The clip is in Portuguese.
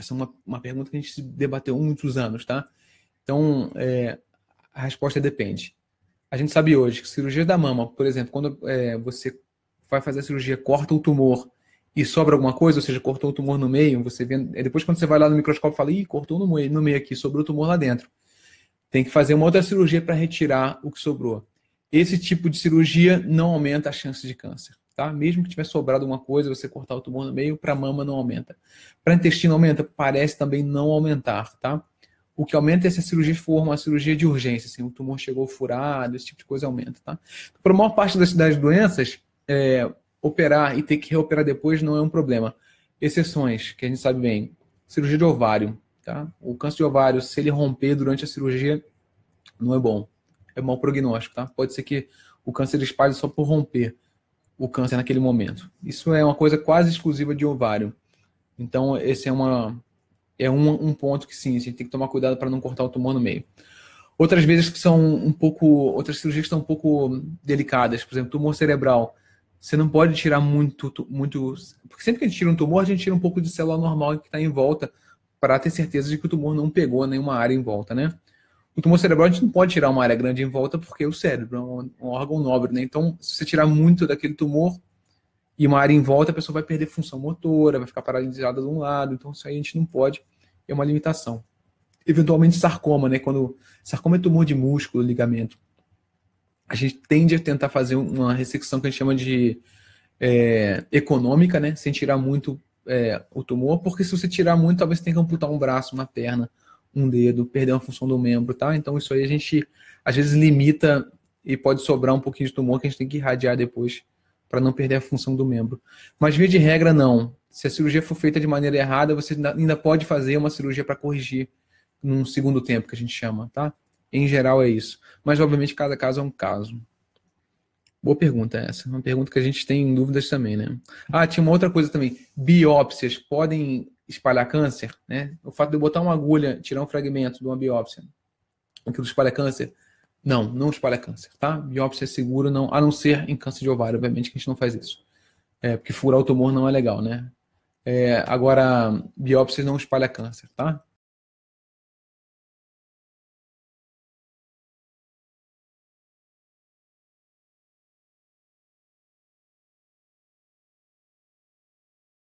Essa é uma, uma pergunta que a gente debateu há muitos anos, tá? Então, é, a resposta é depende. A gente sabe hoje que cirurgia da mama, por exemplo, quando é, você vai fazer a cirurgia, corta o tumor e sobra alguma coisa, ou seja, cortou o tumor no meio, você vê, é, depois quando você vai lá no microscópio fala, ih, cortou no meio, no meio aqui, sobrou o tumor lá dentro. Tem que fazer uma outra cirurgia para retirar o que sobrou. Esse tipo de cirurgia não aumenta a chance de câncer tá? Mesmo que tiver sobrado alguma coisa, você cortar o tumor no meio, para mama não aumenta. Para intestino aumenta? Parece também não aumentar, tá? O que aumenta é se a cirurgia for uma cirurgia de urgência, assim, o tumor chegou furado, esse tipo de coisa aumenta, tá? Então, para a maior parte das, das doenças, é, operar e ter que reoperar depois não é um problema. Exceções, que a gente sabe bem, cirurgia de ovário, tá? O câncer de ovário, se ele romper durante a cirurgia, não é bom. É mau prognóstico, tá? Pode ser que o câncer espalhe só por romper o câncer naquele momento. Isso é uma coisa quase exclusiva de ovário. Então, esse é, uma, é um, um ponto que sim, a gente tem que tomar cuidado para não cortar o tumor no meio. Outras vezes que são um pouco. Outras cirurgias que são um pouco delicadas, por exemplo, tumor cerebral. Você não pode tirar muito, muito. Porque sempre que a gente tira um tumor, a gente tira um pouco de célula normal que está em volta, para ter certeza de que o tumor não pegou nenhuma área em volta, né? O tumor cerebral a gente não pode tirar uma área grande em volta porque o cérebro é um, órgão nobre, né? Então, se você tirar muito daquele tumor e uma área em volta, a pessoa vai perder função motora, vai ficar paralisada de um lado. Então, isso aí a gente não pode, é uma limitação. Eventualmente, sarcoma, né? Quando sarcoma é tumor de músculo, ligamento. A gente tende a tentar fazer uma ressecção que a gente chama de é, econômica, né? Sem tirar muito é, o tumor, porque se você tirar muito, talvez você tenha que amputar um braço, uma perna um dedo, perder uma função do membro, tá? Então isso aí a gente às vezes limita e pode sobrar um pouquinho de tumor que a gente tem que irradiar depois para não perder a função do membro. Mas via de regra não. Se a cirurgia for feita de maneira errada, você ainda pode fazer uma cirurgia para corrigir num segundo tempo que a gente chama, tá? Em geral é isso. Mas obviamente cada caso é um caso. Boa pergunta essa. Uma pergunta que a gente tem dúvidas também, né? Ah, tinha uma outra coisa também. Biópsias podem espalhar câncer, né? O fato de eu botar uma agulha, tirar um fragmento de uma biópsia, aquilo espalha câncer? Não, não espalha câncer, tá? Biópsia é segura, não, a não ser em câncer de ovário, obviamente que a gente não faz isso. É, porque furar o tumor não é legal, né? É, agora, biópsia não espalha câncer, tá?